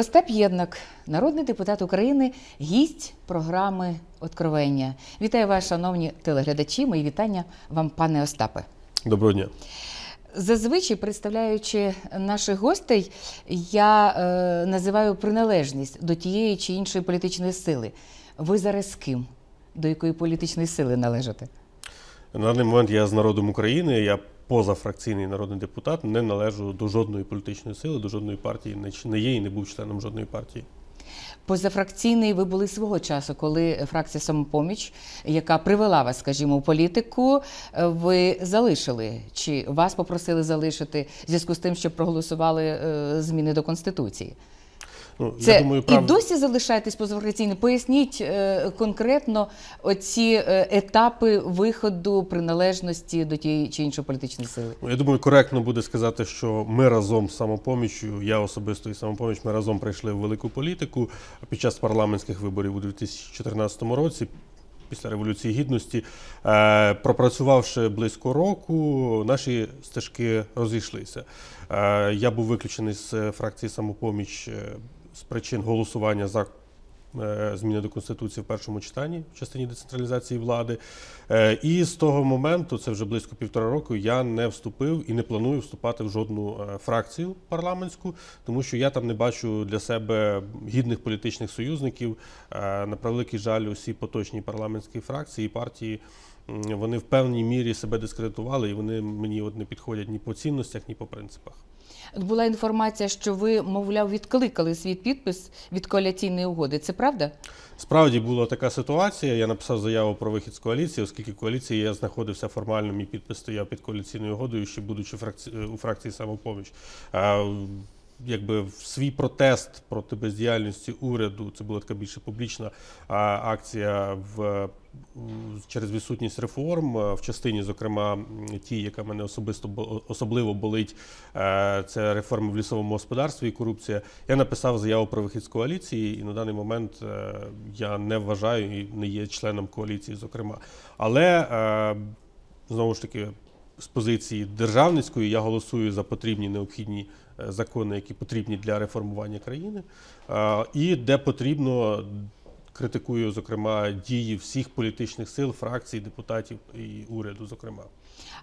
Остап Єднак, народний депутат України, гість програми Откровення. Вітаю вас, шановні телеглядачі. Мої вітання вам, пане Остапе. Доброго дня. Зазвичай, представляючи наших гостей, я е, називаю приналежність до тієї чи іншої політичної сили. Ви зараз з ким? До якої політичної сили належите? На даний момент я з народом України. Я позафракційний народний депутат, не належу до жодної політичної сили, до жодної партії, не є і не був членом жодної партії. Позафракційний ви були свого часу, коли фракція самопоміч, яка привела вас, скажімо, у політику, е, ви залишили чи вас попросили залишити в зв'язку з тим, що проголосували е, зміни до конституції? Ну, Це я думаю, прав... І досі залишаєтесь позафракційним? Поясніть е, конкретно оці е, етапи виходу приналежності до тієї чи іншої політичної сили. Ну, я думаю, коректно буде сказати, що ми разом з самопоміччю, я особисто і самопоміч, ми разом прийшли в велику політику під час парламентських виборів у 2014 році. Після революції гідності, е, пропрацювавши близько року, наші стежки розійшлися. Е, я був виключений з фракції самопоміч з причин голосування за е, зміни до конституції в першому читанні в частині децентралізації влади. Е, і з того моменту, це вже близько півтора року, я не вступив і не планую вступати в жодну е, фракцію парламентську, тому що я там не бачу для себе гідних політичних союзників. На превеликий жаль, усі поточні парламентські фракції і партії. Вони в певній мірі себе дискредитували, і вони мені от не підходять ні по цінностях, ні по принципах була інформація, що ви, мовляв, відкликали свій підпис від коаліційної угоди. Це правда? Справді була така ситуація. Я написав заяву про вихід з коаліції, оскільки коаліції я знаходився формально, мій підпис стояв під коаліційною угодою, ще будучи фракці... у фракції самопоміч. А, Якби свій протест проти бездіяльності уряду, це була така більше публічна а, акція в через відсутність реформ е, в частині, зокрема, ті, яка мене особисто особливо болить, е, це реформи в лісовому господарстві і корупція. Я написав заяву про вихід з коаліції, і на даний момент е, я не вважаю і не є членом коаліції, зокрема. Але знову ж таки. З позиції державницької я голосую за потрібні необхідні закони, які потрібні для реформування країни, і де потрібно Критикую, зокрема, дії всіх політичних сил, фракцій, депутатів і уряду. Зокрема,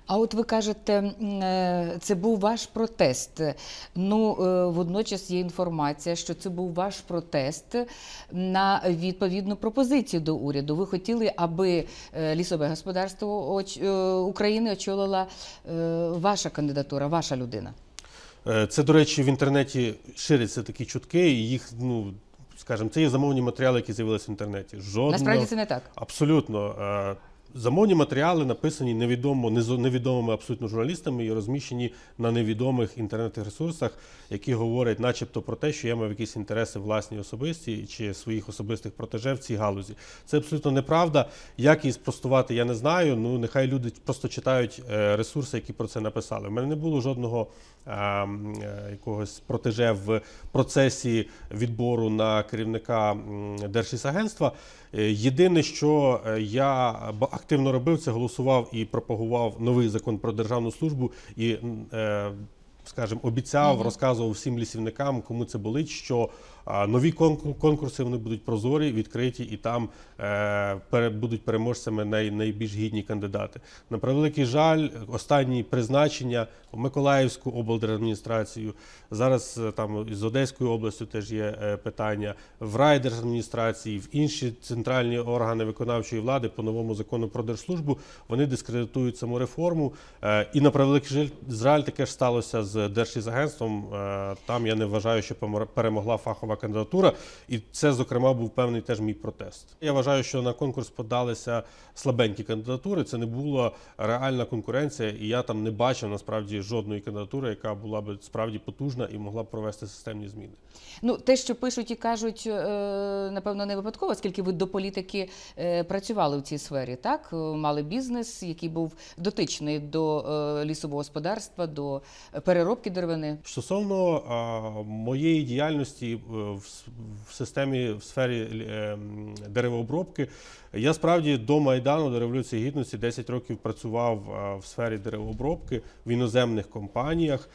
а от ви кажете, е, це був ваш протест. Ну е, водночас є інформація, що це був ваш протест на відповідну пропозицію до уряду. Ви хотіли, аби е, лісове господарство України очолила ваша кандидатура, ваша людина. Це, до речі, в інтернеті ширяться такі чутки, і їх ну скажімо, це є замовні матеріали, які з'явилися в інтернеті. Жодного... Насправді це не так. Абсолютно. Е, Замовні матеріали написані невідомо невідомими абсолютно журналістами і розміщені на невідомих інтернет-ресурсах, які говорять, начебто, про те, що я мав якісь інтереси власні особисті чи своїх особистих протеже в цій галузі. Це абсолютно неправда. Як її спростувати, я не знаю. Ну нехай люди просто читають е, ресурси, які про це написали. У мене не було жодного а, ем, е, якогось протеже в процесі відбору на керівника Держсісагентства. Е, єдине, що е, я активно робив, це голосував і пропагував новий закон про державну службу і, е, скажімо, обіцяв, розказував всім лісівникам, кому це болить, що нові конкурси вони будуть прозорі, відкриті і там е, будуть переможцями найбільш гідні кандидати. На превеликий жаль, останні призначення в Миколаївську облдержадміністрацію. Зараз е, там з Одеською областю теж є е, питання в райдержадміністрації, в інші центральні органи виконавчої влади по новому закону про держслужбу вони дискредитують саму реформу. І на превеликий жаль, таке ж сталося з Держлізагентством. Там я не вважаю, що перемогла фахова кандидатура, і це, зокрема, був певний теж мій протест. Я вважаю, що на конкурс подалися слабенькі кандидатури. Це не була реальна конкуренція, і я там не бачив насправді жодної кандидатури, яка була би справді потужна і могла б провести системні зміни. Ну те, що пишуть і кажуть, е, напевно, не випадково, оскільки ви до політики е, працювали в цій сфері, так е, мали бізнес, який був дотичний до лісового господарства, до переробки деревини. Стосовно а, моєї діяльності в системі в сфері е, деревообробки. Я справді до Майдану, до Революції Гідності, 10 років працював в сфері деревообробки в іноземних компаніях.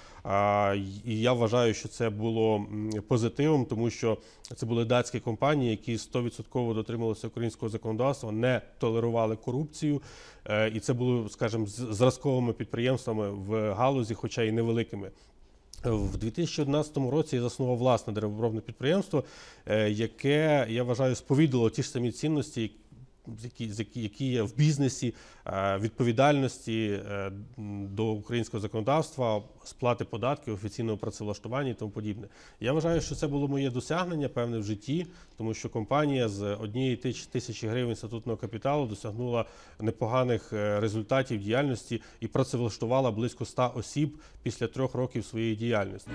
І я вважаю, що це було позитивом, тому що це були датські компанії, які 100% дотрималися українського законодавства, не толерували корупцію. Е, і це було, скажімо, зразковими підприємствами в галузі, хоча і невеликими. В 2011 році я заснував власне деревообробне підприємство, е, яке я вважаю сповідало ті ж самі цінності, які які є в бізнесі е, відповідальності е, до українського законодавства, сплати податків, офіційного працевлаштування і тому подібне. Я вважаю, що це було моє досягнення певне в житті, тому що компанія з однієї тисячі гривень статутного капіталу досягнула непоганих е, результатів діяльності і працевлаштувала близько 100 осіб після трьох років своєї діяльності.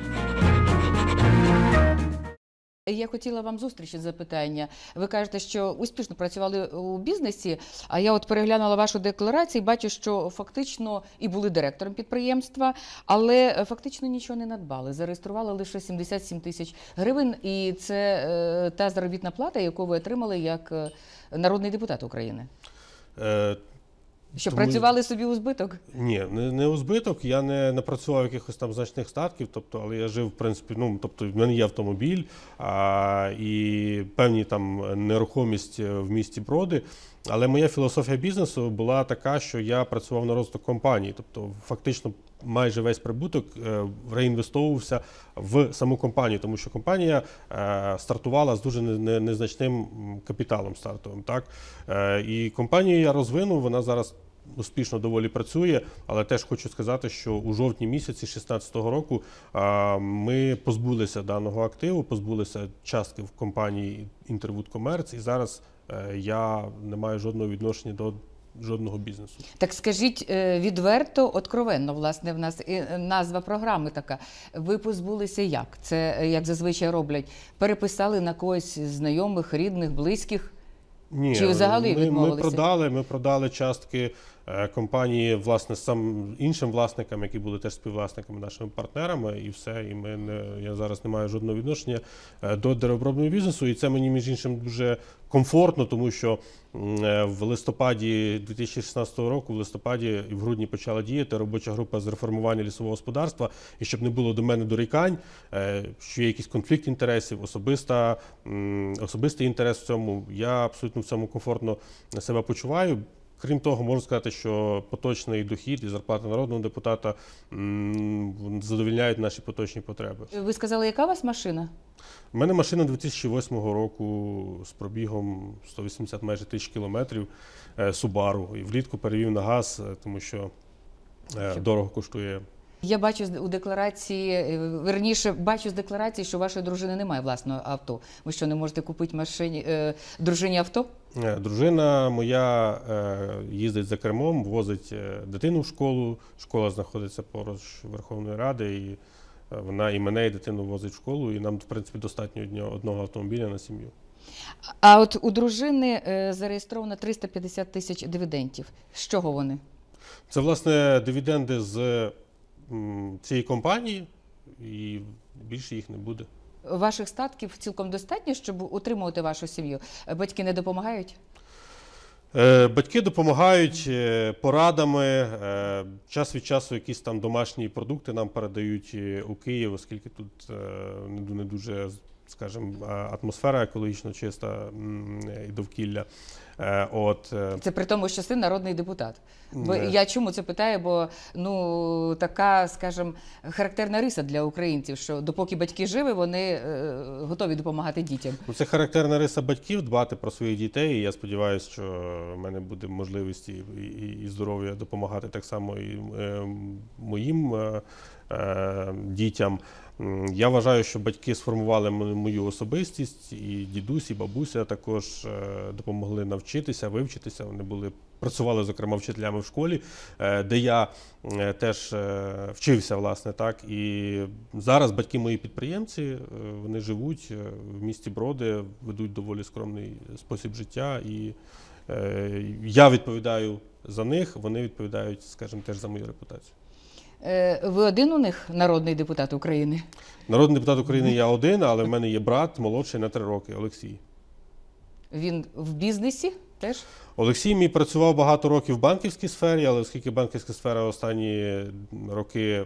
Я хотіла вам зустрічі запитання. Ви кажете, що успішно працювали у бізнесі. А я от переглянула вашу декларацію, і бачу, що фактично і були директором підприємства, але е, фактично нічого не надбали. Зареєстрували лише 77 тисяч гривень, і це е, та заробітна плата, яку ви отримали як е, народний депутат України. Що Тому... працювали собі у збиток? Ні, не не у збиток. Я не напрацював якихось там значних статків, тобто, але я жив в принципі. Ну тобто, в мене є автомобіль а, і певні там нерухомість е, в місті броди. Але моя філософія бізнесу була така, що я працював на розвиток компанії, тобто фактично майже весь прибуток е, реінвестовувався в саму компанію, тому що компанія е, стартувала з дуже незначним капіталом стартовим. Так е, і компанію я розвинув, вона зараз. Успішно доволі працює, але теж хочу сказати, що у жовтні місяці 2016 року ми позбулися даного активу, позбулися частки в компанії Interwood Commerce, і зараз я не маю жодного відношення до жодного бізнесу. Так скажіть е, відверто, откровенно, власне, в нас і е, назва програми така. Ви позбулися як? Це е, як зазвичай роблять? Переписали на когось знайомих, рідних, близьких? Ні, Чи взагалі ми, Ми продали, ми продали частки Е, компанії, власне, сам іншим власникам, які були теж співвласниками, нашими партнерами, і все. І ми не я зараз не маю жодного відношення е, до деревообробного бізнесу. І це мені між іншим дуже комфортно, тому що е, в листопаді 2016 року, в листопаді і в грудні почала діяти робоча група з реформування лісового господарства. І щоб не було до мене дорікань, що є якийсь конфлікт інтересів, особиста особистий інтерес в цьому. Я абсолютно в цьому комфортно себе почуваю. Крім того, можу сказати, що поточний дохід і зарплата народного депутата задовільняють наші поточні потреби. Ви сказали, яка у вас машина? У мене машина 2008 року з пробігом 180 майже тисяч кілометрів Субару. Е, і влітку перевів на газ, е, тому е, що дорого коштує. Я бачу у декларації, е, верніше бачу з декларації, що вашої дружини немає власного авто. Ви що не можете купити машині е, дружині авто? Е, дружина моя їздить за кермом, возить дитину в школу. Школа знаходиться поруч Верховної Ради, і вона і мене, і дитину возить в школу. І нам, в принципі, достатньо одного автомобіля на сім'ю. А от у дружини зареєстровано 350 тисяч дивідентів. З чого вони? Це власне дивіденди з цієї компанії, і більше їх не буде. Ваших статків цілком достатньо, щоб утримувати вашу сім'ю. Батьки не допомагають? Е, батьки допомагають е, порадами. Е, час від часу якісь там домашні продукти нам передають у Київ, оскільки тут не дуже Скажем, е, атмосфера екологічно чиста і довкілля. Е, от е, це при тому, що син народний депутат. Бо не. я чому це питаю? Бо ну така, скажімо, характерна риса для українців, що допоки батьки живі, вони готові допомагати дітям. Ну, Це характерна риса батьків дбати про своїх дітей. і Я сподіваюся, що в мене буде можливість і, і, і здоров'я допомагати так само і е, моїм е, дітям. Я вважаю, що батьки сформували мою особистість, і дідусь, і бабуся також е, допомогли навчитися, вивчитися. Вони були працювали, зокрема, вчителями в школі, е, де я е, теж вчився, власне, так. І зараз батьки мої підприємці вони живуть в місті Броди, ведуть доволі скромний спосіб життя. І я відповідаю за них, вони відповідають, скажімо, теж за мою репутацію. Е, ви один у них народний депутат України? Народний депутат України я один, але в мене є брат молодший на три роки Олексій. Він в бізнесі теж? Олексій мій працював багато років в банківській сфері, але оскільки банківська сфера останні роки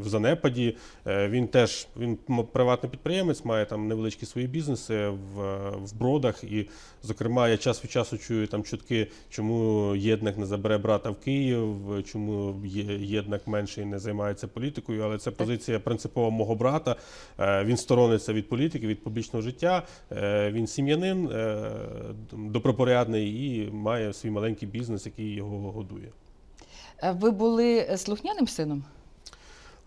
в занепаді, е, він теж він приватний підприємець, має там невеличкі свої бізнеси в в бродах. І, зокрема, я час від часу чую там чутки, чому єднак не забере брата в Київ, чому єднак менше і не займається політикою. Але це позиція принципова мого брата. Е, він сторониться від політики, від публічного життя. Е, він сім'янин добропорядний і і має свій маленький бізнес, який його годує. Е, ви були е, слухняним сином?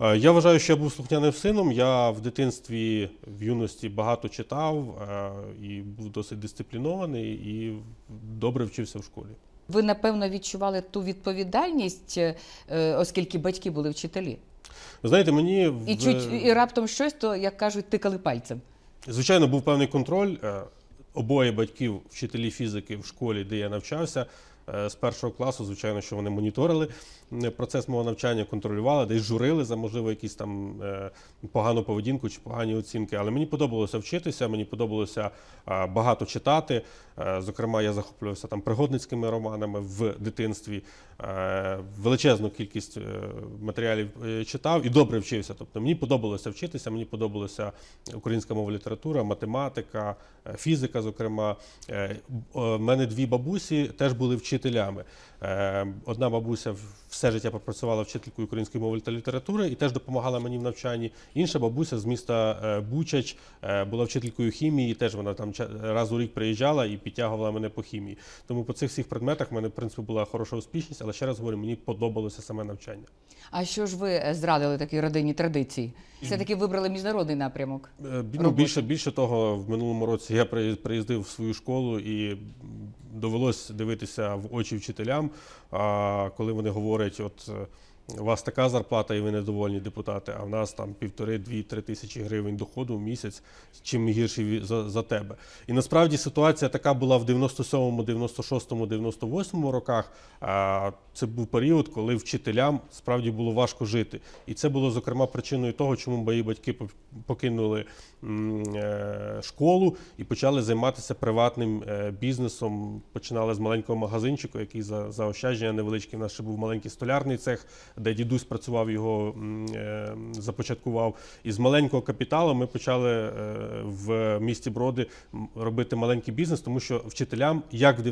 Е, я вважаю, що я був слухняним сином. Я в дитинстві в юності багато читав і був досить дисциплінований і добре вчився в школі. Ви напевно відчували ту відповідальність, оскільки батьки були вчителі. Знаєте, мені і чуть і раптом щось, то як кажуть, тикали пальцем. Звичайно, був певний контроль обоє батьків, вчителі фізики в школі, де я навчався е, з першого класу, звичайно, що вони моніторили. Е, процес мого навчання контролювали, десь журили за можливо якісь там е, погану поведінку чи погані оцінки. Але мені подобалося вчитися, мені подобалося багато читати. Е, зокрема, я захоплювався там пригодницькими романами в дитинстві, величезну кількість матеріалів читав і добре вчився. Тобто мені подобалося вчитися, мені подобалася українська мова література, математика, фізика. Зокрема, У мене дві бабусі теж були вчителями. Одна бабуся в все життя попрацювала вчителькою української мови та літератури і теж допомагала мені в навчанні. Інша бабуся з міста е, Бучач е, була вчителькою хімії, теж вона там раз у рік приїжджала і підтягувала мене по хімії. Тому по цих всіх предметах в мене в принципі була хороша успішність, але ще раз говорю, мені подобалося саме навчання. А що ж ви е, зрадили такій родині традиції? Все таки вибрали міжнародний напрямок. Ну, більше більше того, в минулому році я приїздив в свою школу і довелось дивитися в очі вчителям, коли вони говорять, от у вас така зарплата, і ви недовольні депутати, а в нас там півтори-дві-три тисячі гривень доходу в місяць, чим гірше за, за тебе. І насправді ситуація така була в 97-му, 96-му, 98-му роках. Це був період, коли вчителям справді було важко жити. І це було зокрема причиною того, чому мої батьки покинули е, школу і почали займатися приватним е, бізнесом. Починали з маленького магазинчику, який за заощадження невеличкий. У нас ще був маленький столярний цех де дідусь працював його, е, започаткував. І з маленького капіталу ми почали е, в місті Броди робити маленький бізнес, тому що вчителям, як в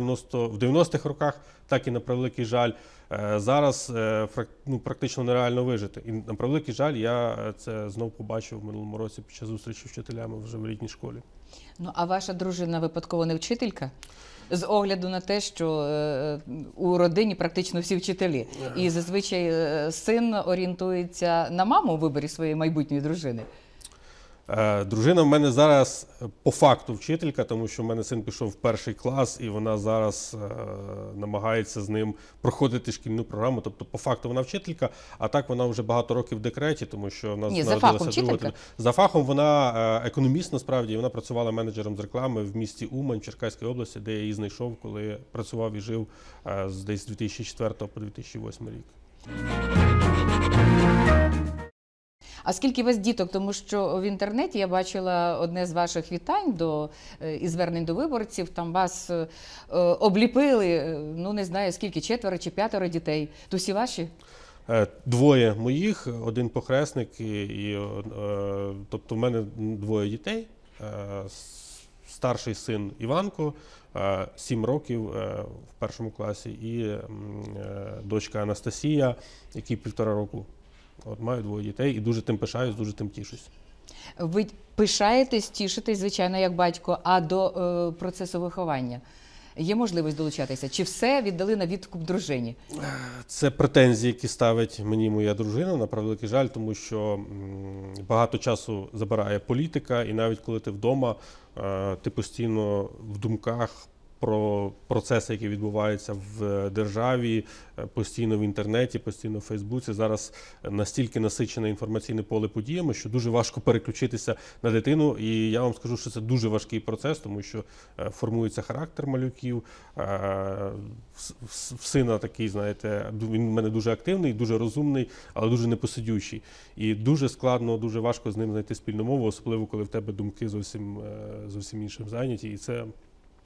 90-х роках, так і на превеликий жаль. Е, зараз е, ну, практично нереально вижити. І на превеликий жаль, я е, це знову побачив в минулому році під час зустрічі з вчителями вже в літній школі. Ну а ваша дружина випадково не вчителька? З огляду на те, що у родині практично всі вчителі, і зазвичай син орієнтується на маму у виборі своєї майбутньої дружини. Е, дружина в мене зараз по факту вчителька, тому що в мене син пішов в перший клас, і вона зараз е, намагається з ним проходити шкільну програму. Тобто, по факту вона вчителька, а так вона вже багато років в декреті, тому що в нас Ні, за фахом за фахом. Вона е, економіст насправді вона працювала менеджером з реклами в місті Умань, Черкаській області, де я її знайшов, коли працював і жив десь з 2004 по 2008 рік. А скільки у вас діток? Тому що в інтернеті я бачила одне з ваших вітань до е, і звернень до виборців. Там вас е, е, обліпили. Ну не знаю скільки четверо чи п'ятеро дітей. То всі ваші. Двоє моїх, один похресник, і, і тобто в мене двоє дітей. Старший син Іванко, сім років в першому класі, і дочка Анастасія, якій півтора року. От маю двоє дітей і дуже тим пишаюсь, дуже тим тішусь. Ви пишаєтесь, тішитесь, звичайно, як батько, а до е, процесу виховання є можливість долучатися? Чи все віддали на відкуп дружині? Це претензії, які ставить мені моя дружина, на превеликий жаль, тому що багато часу забирає політика, і навіть коли ти вдома, е, ти постійно в думках про процеси, які відбуваються в е, державі, е, постійно в інтернеті, постійно в Фейсбуці. Зараз настільки насичене інформаційне поле подіями, що дуже важко переключитися на дитину. І я вам скажу, що це дуже важкий процес, тому що е, формується характер малюків. В сина такий, знаєте, він в мене дуже активний, дуже розумний, але дуже непосидючий. І дуже складно, дуже важко з ним знайти спільну мову, особливо коли в тебе думки зовсім зовсім іншим зайняті. І це.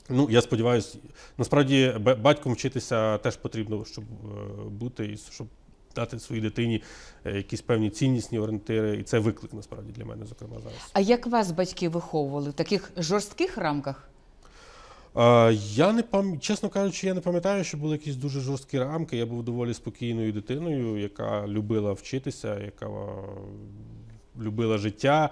Ну, я сподіваюся, насправді батьком вчитися теж потрібно, щоб е, бути і щоб дати своїй дитині е, якісь певні ціннісні орієнтири, і це виклик насправді для мене, зокрема, зараз. А як вас батьки виховували в таких жорстких рамках? Я не пам... чесно кажучи, я не пам'ятаю, що були якісь дуже жорсткі рамки. Я був доволі спокійною дитиною, яка любила вчитися, яка любила життя,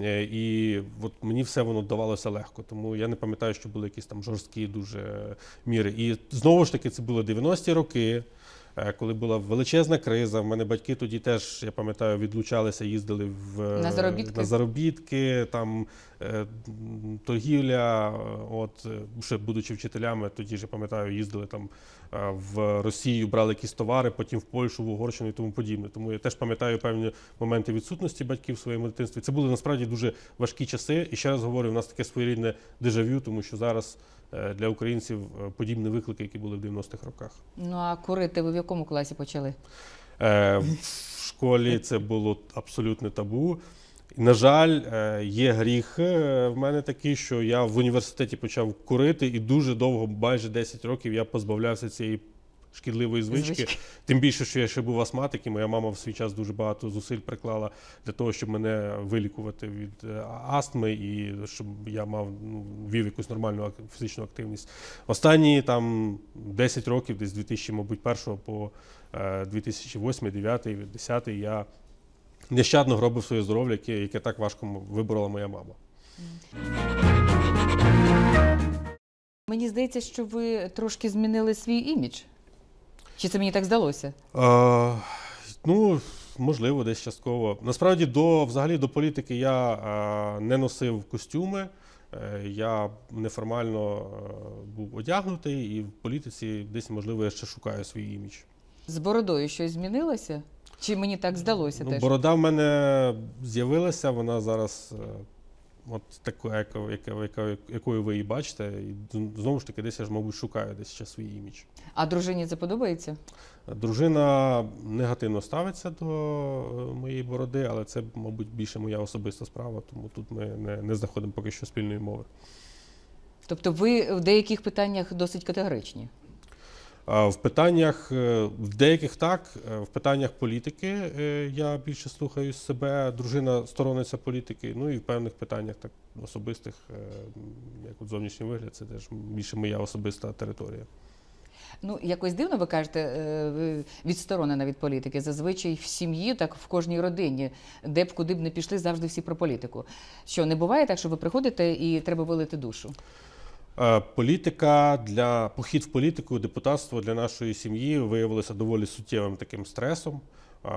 е, і от мені все воно давалося легко. Тому я не пам'ятаю, що були якісь там жорсткі дуже міри. І знову ж таки, це були 90-ті роки. Е, коли була величезна криза, в мене батьки тоді теж, я пам'ятаю, відлучалися, їздили в е, на заробітки, на заробітки там е, торгівля. От ще будучи вчителями, тоді ж я пам'ятаю, їздили там в Росію, брали якісь товари, потім в Польщу, в Угорщину і тому подібне. Тому я теж пам'ятаю певні моменти відсутності батьків в своєму дитинстві. Це були насправді дуже важкі часи. І ще раз говорю, у нас таке своєрідне дежавю, тому що зараз. Е, для українців е, подібні виклики, які були в 90-х роках. Ну а курити ви в якому класі почали? Е, в школі це було абсолютне табу. На жаль, є гріх в мене такий, що я в університеті почав курити, і дуже довго, майже 10 років, я позбавлявся цієї шкідливої звички. звички. Тим більше, що я ще був астматик, і моя мама в свій час дуже багато зусиль приклала для того, щоб мене вилікувати від е, астми і щоб я мав ну, вів якусь нормальну фізичну активність. Останні там 10 років, десь 2000, мабуть, першого по 2008, 2009, 2010 я нещадно гробив своє здоров'я, яке, яке так важко виборола моя мама. Мені здається, що ви трошки змінили свій імідж чи це мені так здалося? А, е, ну, можливо, десь частково. Насправді, до взагалі до політики я а, е, не носив костюми. Е, я неформально був одягнутий, і в політиці десь, можливо, я ще шукаю свій імідж. З бородою щось змінилося? Чи мені так здалося? Ну, теж? Борода в мене з'явилася, вона зараз от такою, яка, яка, яка, якою ви її бачите, і знову ж таки, десь я ж, мабуть, шукаю десь ще свій імідж. А дружині це подобається? Дружина негативно ставиться до е, моєї бороди, але це, мабуть, більше моя особиста справа, тому тут ми не, не знаходимо поки що спільної мови. Тобто, ви в деяких питаннях досить категоричні? В питаннях е, в деяких так, е, в питаннях політики е, я більше слухаю себе, дружина сторониться політики. Ну і в певних питаннях так особистих, як от зовнішній вигляд, це теж більше моя особиста територія. Ну, якось дивно, ви кажете, відсторонена від політики. Зазвичай в сім'ї, так в кожній родині, де б куди б не пішли, завжди всі про політику. Що не буває так, що ви приходите і треба вилити душу? Е, політика для похід в політику, депутатство для нашої сім'ї виявилося доволі суттєвим таким стресом. А,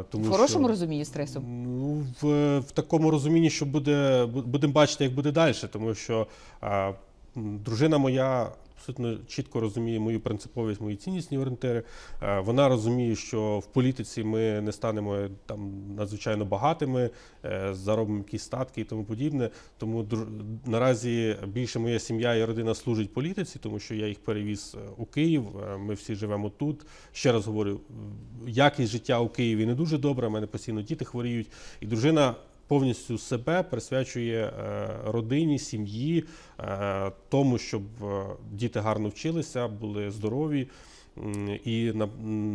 е, тому в хорошому що, розумінні стресу ну в, в такому розумінні, що буде будемо бачити, як буде далі, тому що а, е, дружина моя абсолютно чітко розуміє мою принциповість, мої ціннісні орієнтири. Е, вона розуміє, що в політиці ми не станемо е, там надзвичайно багатими, е, заробимо якісь статки і тому подібне. Тому наразі більше моя сім'я і родина служить політиці, тому що я їх перевіз у Київ. Ми всі живемо тут. Ще раз говорю, якість життя у Києві не дуже добра. в Мене постійно діти хворіють, і дружина повністю себе присвячує е, родині, сім'ї, е, тому, щоб е, діти гарно вчилися, були здорові. І на,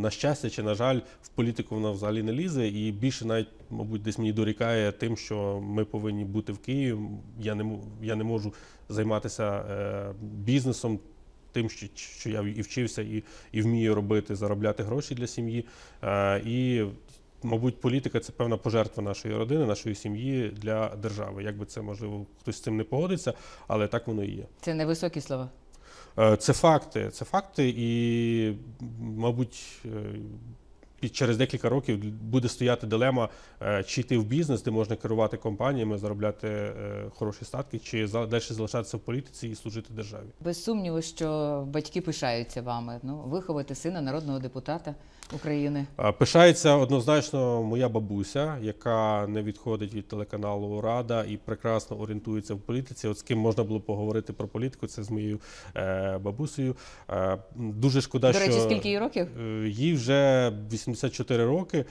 на щастя, чи на жаль, в політику вона взагалі не лізе, і більше навіть, мабуть, десь мені дорікає тим, що ми повинні бути в Києві. Я не я не можу займатися е, бізнесом, тим, що що я і вчився, і і вмію робити, заробляти гроші для сім'ї. Е, і Мабуть, політика це певна пожертва нашої родини, нашої сім'ї для держави. Як би це можливо, хтось з цим не погодиться, але так воно і є. Це не високі слова. Е, це факти. Це факти, і, мабуть, е, через декілька років буде стояти дилема, е, чи йти в бізнес, де можна керувати компаніями, заробляти хороші статки, чи далі залишатися в політиці і служити державі. Без сумніву, що батьки пишаються вами. Ну, виховати сина народного депутата. України пишається однозначно моя бабуся, яка не відходить від телеканалу Рада і прекрасно орієнтується в політиці. От з ким можна було поговорити про політику, це з моєю е, бабусею. Е, дуже шкода, До речі, що... скільки її років? Е, їй вже 84 роки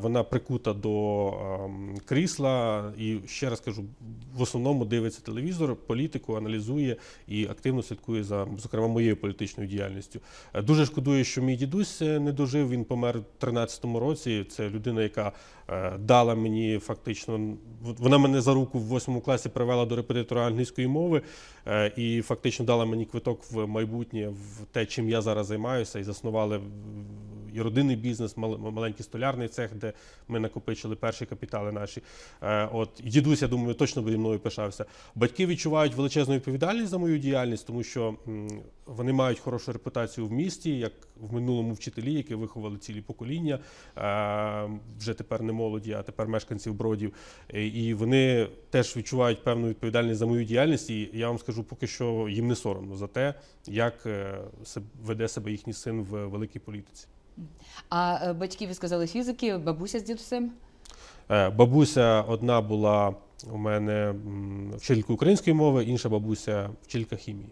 вона прикута до ем, крісла і ще раз кажу, в основному дивиться телевізор, політику аналізує і активно слідкує за зокрема моєю політичною діяльністю. Е, дуже шкодує, що мій дідусь е, не дожив. Він помер у 13 році. Це людина, яка Е, дала мені фактично, вона мене за руку в восьмому класі привела до репетитора англійської мови е, і фактично дала мені квиток в майбутнє, в те, чим я зараз займаюся, і заснували і родинний бізнес, маленький столярний цех, де ми накопичили перші капітали наші. Е, от дідусь, я думаю, точно би мною пишався. Батьки відчувають величезну відповідальність за мою діяльність, тому що вони мають хорошу репутацію в місті, як в минулому вчителі, які виховали цілі покоління. Вже тепер не молоді, а тепер мешканців бродів. Е, і вони теж відчувають певну відповідальність за мою діяльність. І я вам скажу, поки що їм не соромно за те, як е, веде себе їхній син в великій політиці. А е, батьки ви сказали фізики, бабуся з дідусем? Бабуся одна була у мене вчителька української мови, інша бабуся вчителька хімії.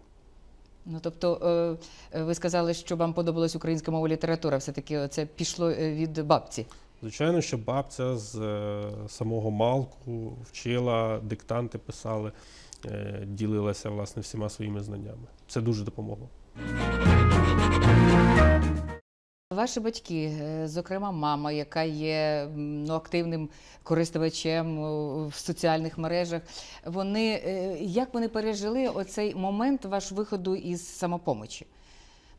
Ну, тобто, ви сказали, що вам подобалась українська мова і література, все таки це пішло від бабці. Звичайно, що бабця з е, самого малку вчила, диктанти писали, е, ділилася власне всіма своїми знаннями. Це дуже допомогло. Ваші батьки, е, зокрема, мама, яка є ну, активним користувачем в соціальних мережах, вони як вони пережили оцей момент ваш виходу із самопомочі?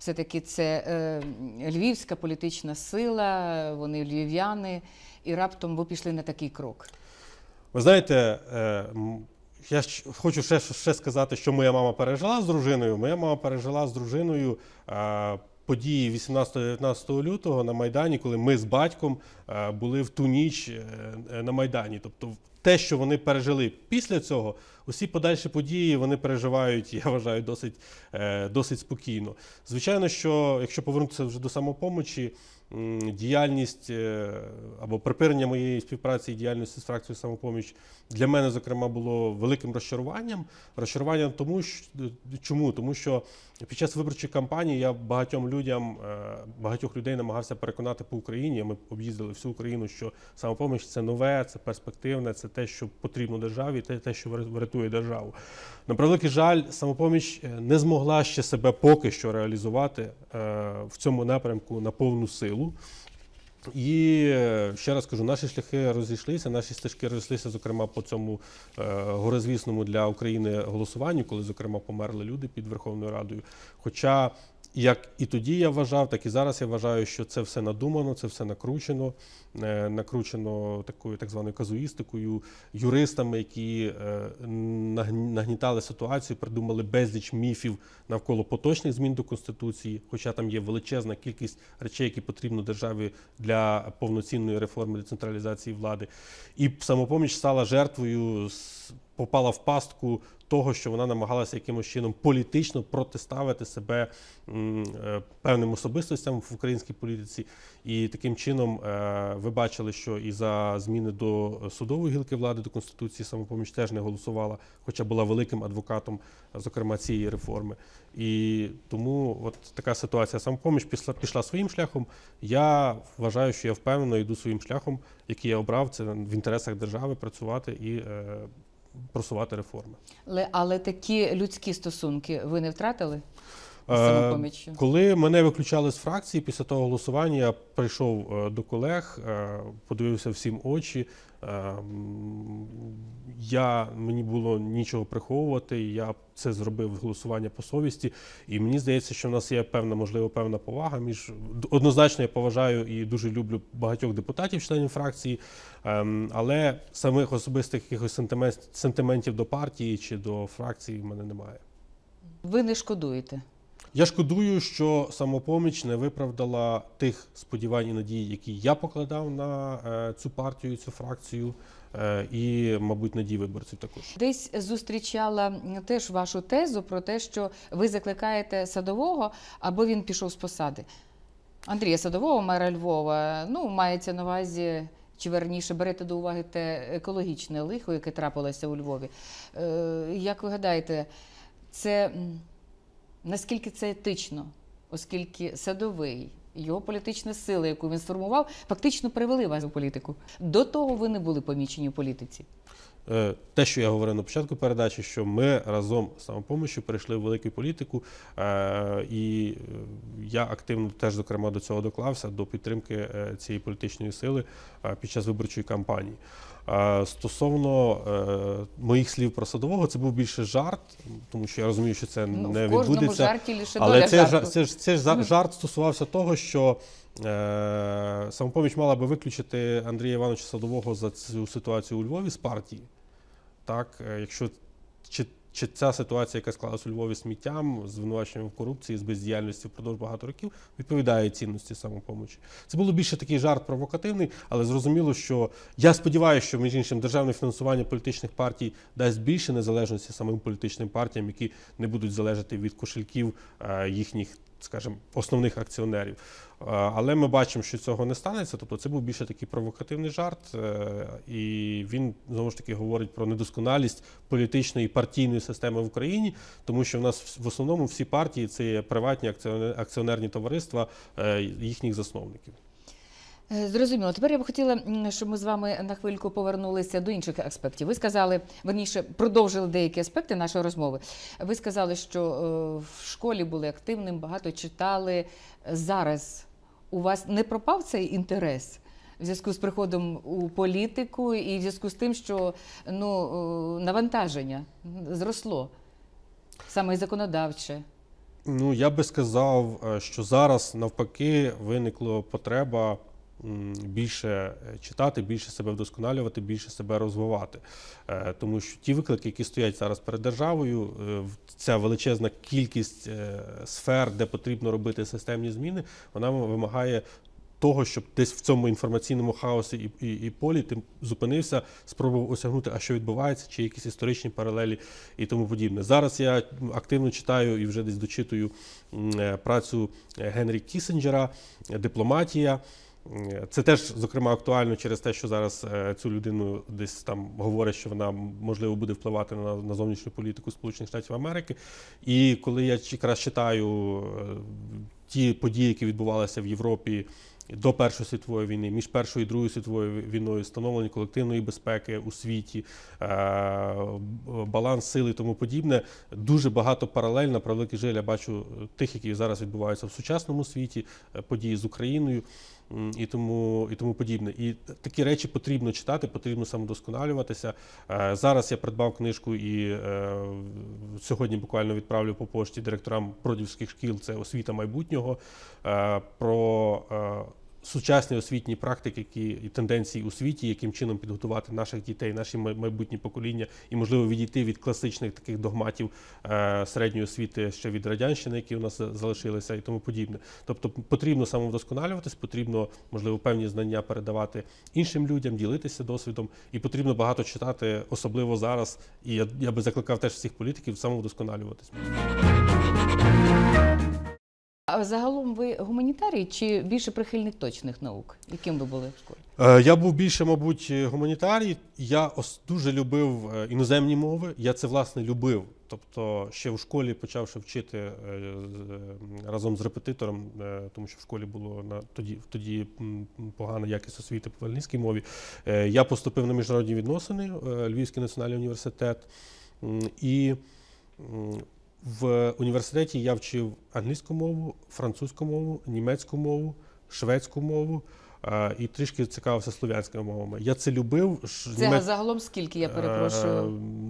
все-таки це е, львівська політична сила, вони львів'яни, і раптом ви пішли на такий крок. Ви знаєте, е, я хочу ще ще сказати, що моя мама пережила з дружиною. Моя мама пережила з дружиною е, події 18-19 лютого на Майдані, коли ми з батьком були в ту ніч на Майдані. Тобто, те, що вони пережили після цього, усі подальші події вони переживають, я вважаю, досить е, досить спокійно. Звичайно, що якщо повернутися вже до самопомочі, діяльність е, або припинення моєї співпраці і діяльності з фракцією самопоміч для мене, зокрема, було великим розчаруванням. Розчаруванням тому, чому тому, що під час виборчої кампанії я багатьом людям, е, багатьох людей намагався переконати по Україні. Ми об'їздили всю Україну, що самопоміч це нове, це перспективне, це те, що потрібно державі, те, те, що врятує державу. На превеликий жаль, самопоміч е, не змогла ще себе поки що реалізувати е, в цьому напрямку на повну силу. І е, ще раз кажу, наші шляхи розійшлися, наші стежки розійшлися, зокрема по цьому е, горизвісному для України голосуванню, коли зокрема померли люди під Верховною Радою. Хоча як і тоді я вважав, так і зараз я вважаю, що це все надумано, це все накручено, е, накручено такою так званою казуїстикою, юристами, які е, нагнітали ситуацію, придумали безліч міфів навколо поточних змін до конституції, хоча там є величезна кількість речей, які потрібно державі для повноцінної реформи децентралізації влади, і самопоміч стала жертвою. з попала в пастку того, що вона намагалася якимось чином політично протиставити себе е, певним особистостям в українській політиці, і таким чином е, ви бачили, що і за зміни до судової гілки влади до конституції самопоміч теж не голосувала, хоча була великим адвокатом, зокрема цієї реформи. І тому, от така ситуація самопоміч пішла пішла своїм шляхом. Я вважаю, що я впевнено йду своїм шляхом, який я обрав це в інтересах держави працювати і. Е, просувати реформи. Але але такі людські стосунки ви не втратили? Е, коли мене виключали з фракції після того голосування, я прийшов е, до колег, е, подивився всім очі. Ем, я мені було нічого приховувати. Я це зробив голосування по совісті, і мені здається, що в нас є певна, можливо, певна повага. Між однозначно я поважаю і дуже люблю багатьох депутатів, членів фракції, ем, але самих особистих якихось сентиментів до партії чи до фракції в мене немає. Ви не шкодуєте? Я шкодую, що самопоміч не виправдала тих сподівань і надій, які я покладав на е, цю партію, цю фракцію. Е, і, мабуть, надії виборців також десь зустрічала теж вашу тезу про те, що ви закликаєте садового, аби він пішов з посади. Андрія Садового, мера Львова, ну мається на увазі. Чи верніше берете до уваги те екологічне лихо, яке трапилося у Львові? Е, як ви гадаєте, це Наскільки це етично, оскільки садовий його політична сила, яку він сформував, фактично привели вас у політику. До того ви не були помічені в політиці. Е, те, що я говорив на початку передачі, що ми разом з самопомощю перейшли в велику політику, е, і я активно теж зокрема до цього доклався до підтримки е, цієї політичної сили під час виборчої кампанії. Стосовно моїх слів про садового, це був більше жарт, тому що я розумію, що це ну, не в відбудеться. Жарті лише але це, жарт, це, це ж це ж жарт стосувався того, що Е, Самопоміч мала би виключити Андрія Івановича Садового за цю ситуацію у Львові з партії. Так, е, якщо чи, чи ця ситуація, яка склалась у Львові сміттям, з винуваченням в корупції, з бездіяльності впродовж багато років, відповідає цінності самопомочі. Це було більше такий жарт провокативний, але зрозуміло, що я сподіваюся, що між іншим державне фінансування політичних партій дасть більше незалежності самим політичним партіям, які не будуть залежати від кошельків е, їхніх, скажімо, основних акціонерів. Е, але ми бачимо, що цього не станеться. Тобто це був більше такий провокативний жарт, е, і він знову ж таки говорить про недосконалість політичної партійної системи в Україні, тому що в нас в основному всі партії це приватні акціонерні товариства е, їхніх засновників. Зрозуміло, тепер я б хотіла, щоб ми з вами на хвильку повернулися до інших аспектів. Ви сказали верніше, продовжили деякі аспекти нашої розмови. Ви сказали, що в школі були активним, багато читали зараз у вас не пропав цей інтерес? В зв'язку з приходом у політику і в зв'язку з тим, що ну, е, навантаження зросло саме і законодавче. Ну я би сказав, е, що зараз навпаки виникла потреба більше е, читати, більше себе вдосконалювати, більше себе розвивати. Е, тому що ті виклики, які стоять зараз перед державою, е, ця величезна кількість сфер, де потрібно робити системні зміни, вона вимагає. Того, щоб десь в цьому інформаційному хаосі і і, і полі ти зупинився, спробував осягнути, а що відбувається, чи якісь історичні паралелі і тому подібне. Зараз я активно читаю і вже десь дочитую працю Генрі Кісенджера, дипломатія. Це теж зокрема актуально через те, що зараз е, цю людину десь там говорять, що вона можливо буде впливати на на зовнішню політику Сполучених Штатів Америки. І коли я якраз читаю е, ті події, які відбувалися в Європі. До Першої світової війни, між Першою і Другою світовою війною, встановлення колективної безпеки у світі, е, баланс сили і тому подібне. Дуже багато паралель на превеликий жаль, я бачу тих, які зараз відбуваються в сучасному світі, події з Україною і тому і тому подібне. І такі речі потрібно читати, потрібно самодосконалюватися. Е, зараз я придбав книжку і е, сьогодні буквально відправлю по пошті директорам продівських шкіл. Це освіта майбутнього. Е, про сучасні освітні практики, які і тенденції у світі, яким чином підготувати наших дітей, наші майбутні покоління, і можливо відійти від класичних таких догматів е, середньої освіти ще від радянщини, які у нас залишилися, і тому подібне. Тобто потрібно самовдосконалюватись, потрібно можливо певні знання передавати іншим людям, ділитися досвідом, і потрібно багато читати, особливо зараз. І я, я би закликав теж всіх політиків самовдосконалюватись. А загалом ви гуманітарій чи більше прихильник точних наук? Яким ви були в школі? Е, я був більше, мабуть, гуманітарій. Я дуже любив е, іноземні мови. Я це власне любив. Тобто, ще в школі почавши вчити е, разом з репетитором, тому що в школі було на тоді тоді погана якість освіти по вальнійській мові. Я поступив на міжнародні відносини, Львівський національний університет і. В університеті я вчив англійську мову, французьку мову, німецьку мову, шведську мову і трішки цікавився слов'янськими мовами. Я це любив. Це німець... загалом скільки я е, перепрошую.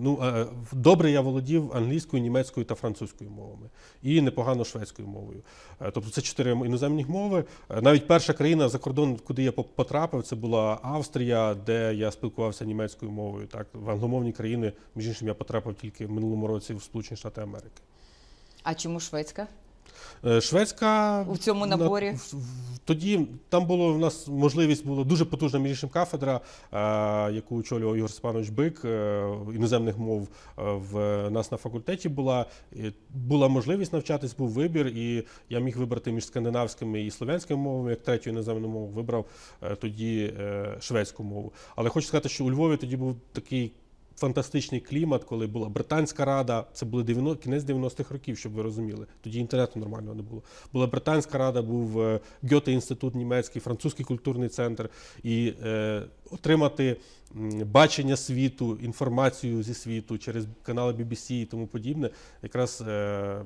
Ну е, добре, я володів англійською, німецькою та французькою мовами і непогано шведською мовою. Е, тобто, це чотири іноземні мови. Навіть перша країна за кордон, куди я потрапив, це була Австрія, де я спілкувався німецькою мовою. Так в англомовні країни, між іншим, я потрапив тільки в минулому році в Сполучені Штати Америки. А чому шведська? Е, шведська у цьому наборі тоді там було у нас можливість була дуже потужна мілічна кафедра, е, яку очолював Ігор Степанович Бик е, іноземних мов в нас на факультеті. Була була можливість навчатись, був вибір, і я міг вибрати між скандинавськими і слов'янськими мовами, як третю іноземну мову вибрав тоді шведську мову. Але хочу сказати, що у Львові тоді був такий фантастичний клімат, коли була британська рада, це були 90, кінець 90-х років, щоб ви розуміли. Тоді інтернету нормального не було. Була британська рада, був е, гьоте інститут німецький, французький культурний центр, і е, отримати бачення світу, інформацію зі світу через канали BBC і тому подібне, якраз е,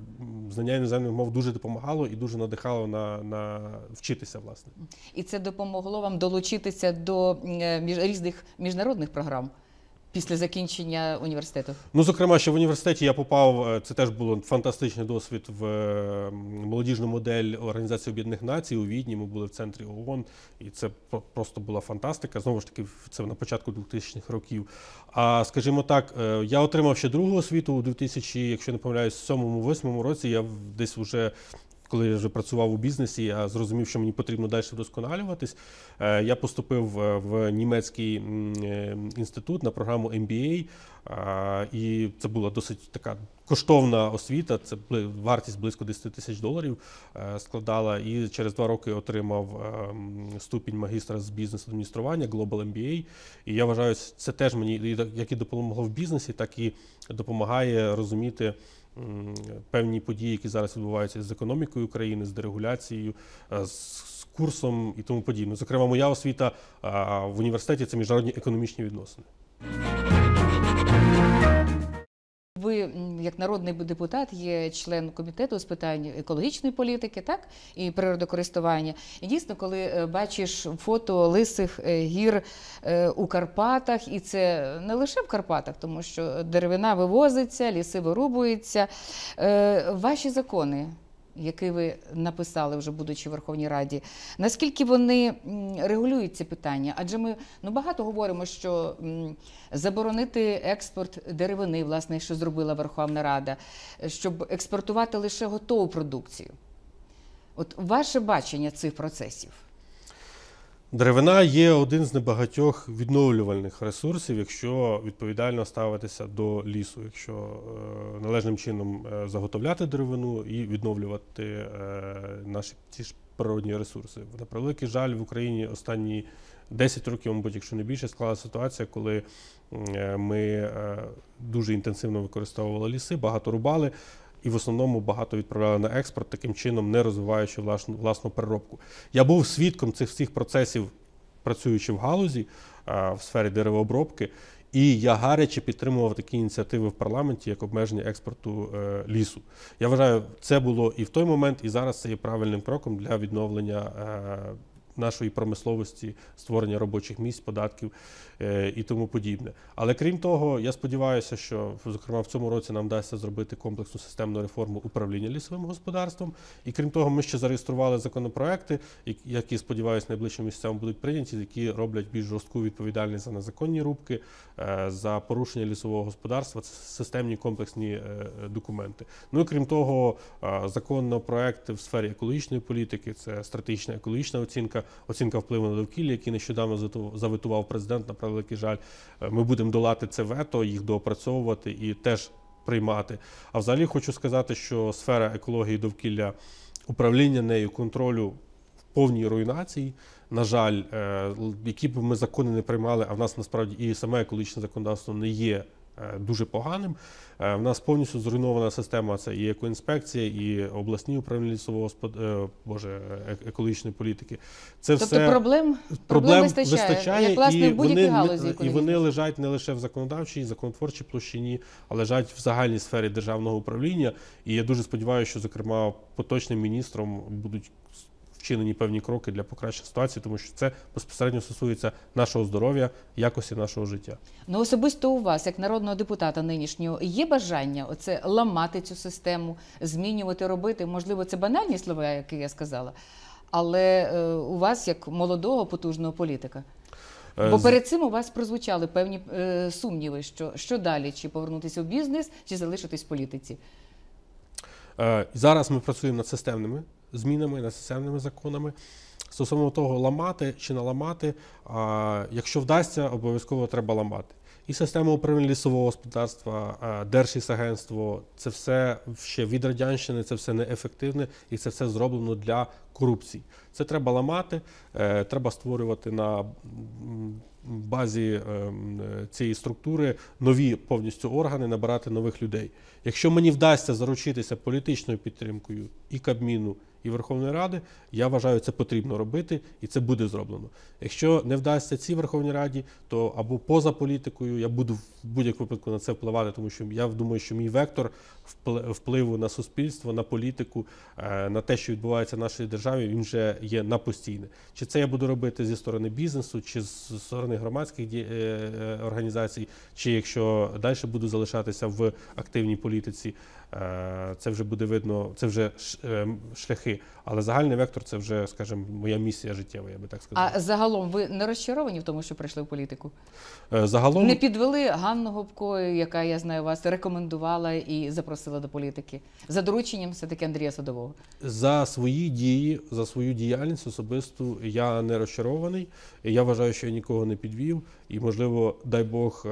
знання іноземних мов дуже допомагало і дуже надихало на, на вчитися, власне. І це допомогло вам долучитися до е, між різних міжнародних програм після закінчення університету? Ну, зокрема, ще в університеті я попав. Е, це теж було фантастичний досвід в ем, молодіжну модель Організації Об'єднаних Націй у Відні. Ми були в центрі ООН, і це просто була фантастика. Знову ж таки, це на початку 2000-х років. А скажімо так, е, я отримав ще другу освіту у 2000, якщо не помиляюсь, сьомому-восьмому році. Я десь вже коли я вже працював у бізнесі, я зрозумів, що мені потрібно далі вдосконалюватись. Е, я поступив е, в німецький е, інститут на програму MBA, і це була досить така коштовна освіта. Це вартість близько 10 тисяч доларів складала. І через два роки отримав ступінь магістра з бізнес-адміністрування Global MBA. І я вважаю, це теж мені як і допомогло в бізнесі, так і допомагає розуміти певні події, які зараз відбуваються з економікою України, з дерегуляцією, е, з курсом і тому подібне. Зокрема, моя освіта в університеті це міжнародні економічні відносини. Ви як народний депутат є член комітету з питань екологічної політики, так і природокористування. І дійсно, коли е, бачиш фото лисих е, гір е, у Карпатах, і це не лише в Карпатах, тому що деревина вивозиться, ліси вирубуються. Ваші закони який ви написали вже, будучи в Верховній Раді, наскільки вони регулюють ці питання? Адже ми ну багато говоримо, що заборонити експорт деревини, власне, що зробила Верховна Рада, щоб експортувати лише готову продукцію. От ваше бачення цих процесів. Деревина є один з небагатьох відновлювальних ресурсів, якщо відповідально ставитися до лісу, якщо е, належним чином е, заготовляти деревину і відновлювати е, наші ті ж природні ресурси. На превеликий жаль в Україні останні 10 років, мабуть, якщо не більше, склалася ситуація, коли ми дуже інтенсивно використовували ліси, багато рубали і в основному багато відправляли на експорт, таким чином не розвиваючи власну власну переробку. Я був свідком цих всіх процесів, працюючи в галузі е, в сфері деревообробки, і я гаряче підтримував такі ініціативи в парламенті як обмеження експорту е, лісу. Я вважаю, це було і в той момент, і зараз це є правильним кроком для відновлення. Е, нашої промисловості, створення робочих місць, податків е, і тому подібне. Але крім того, я сподіваюся, що зокрема в цьому році нам вдасться зробити комплексну системну реформу управління лісовим господарством. І крім того, ми ще зареєстрували законопроекти, які сподіваюся, найближчим місцем будуть прийняті, які роблять більш жорстку відповідальність за незаконні рубки, е, за порушення лісового господарства. Це системні комплексні е, документи. Ну і крім того, законопроекти в сфері екологічної політики, це стратегічна екологічна оцінка оцінка впливу на довкілля, які нещодавно завитував президент. На превеликий жаль, е, ми будемо долати це вето, їх доопрацьовувати і теж приймати. А взагалі хочу сказати, що сфера екології довкілля управління нею контролю. в Повній руйнації, на жаль, е, які б ми закони не приймали, а в нас насправді і саме екологічне законодавство не є Е, дуже поганим. Е, в нас повністю зруйнована система. Це і екоінспекція, і обласні управління лісового е, боже, екологічної політики. Це тобто все проблем, проблем вистачає, вистачає як власне в будь галузі. І вони лежать не лише в законодавчій, законотворчій площині, а лежать в загальній сфері державного управління. І я дуже сподіваюся, що зокрема поточним міністром будуть вчинені певні кроки для покращення ситуації, тому що це безпосередньо стосується нашого здоров'я, якості нашого життя. Ну особисто у вас, як народного депутата, нинішнього, є бажання оце ламати цю систему, змінювати, робити. Можливо, це банальні слова, які я сказала, але е, у вас як молодого потужного політика. Е, Бо перед цим у вас прозвучали певні е, сумніви, що що далі, чи повернутися в бізнес, чи залишитись в політиці. Е, зараз ми працюємо над системними змінами, над системними законами. Стосовно того, ламати чи не ламати, якщо вдасться, обов'язково треба ламати. І систему управління лісового господарства, е, Держлісагентство – це все ще від радянщини, це все неефективне і це все зроблено для корупції. Це треба ламати, е, треба створювати на базі е, е, цієї структури нові повністю органи, набирати нових людей. Якщо мені вдасться заручитися політичною підтримкою і Кабміну і Верховної Ради. Я вважаю, це потрібно робити, і це буде зроблено. Якщо не вдасться цій Верховній Раді, то або поза політикою я буду в будь-якому випадку на це впливати, тому що я думаю, що мій вектор впливу на суспільство, на політику, е, на те, що відбувається в нашій державі, він вже є на постійне. Чи це я буду робити зі сторони бізнесу, чи з сторони громадських е, е, організацій, чи якщо далі буду залишатися в активній політиці. Е, це вже буде видно, це вже е, шляхи. Але загальний вектор це вже, скажімо, моя місія життєва, я би так сказав. А загалом ви не розчаровані в тому, що прийшли в політику? Е, загалом не підвели Ганну Гопко, яка я знаю вас, рекомендувала і запросила до політики за дорученням все таки Андрія Садового. За свої дії, за свою діяльність особисту я не розчарований. Я вважаю, що я нікого не підвів, і можливо, дай Бог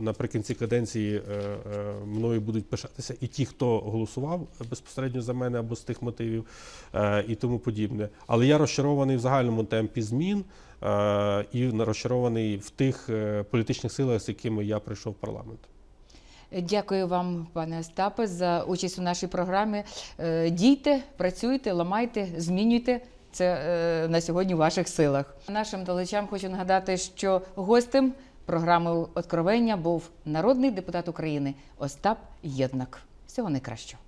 наприкінці каденції мною будуть пишатися і ті ті, хто голосував безпосередньо за мене або з тих мотивів е, і тому подібне. Але я розчарований в загальному темпі змін е, і розчарований в тих е, політичних силах, з якими я прийшов в парламент. Дякую вам, пане Остапе, за участь у нашій програмі. Дійте, працюйте, ламайте, змінюйте. Це на сьогодні в ваших силах. Нашим далечам хочу нагадати, що гостем програми «Откровення» був народний депутат України Остап Єднак. Всього найкращого.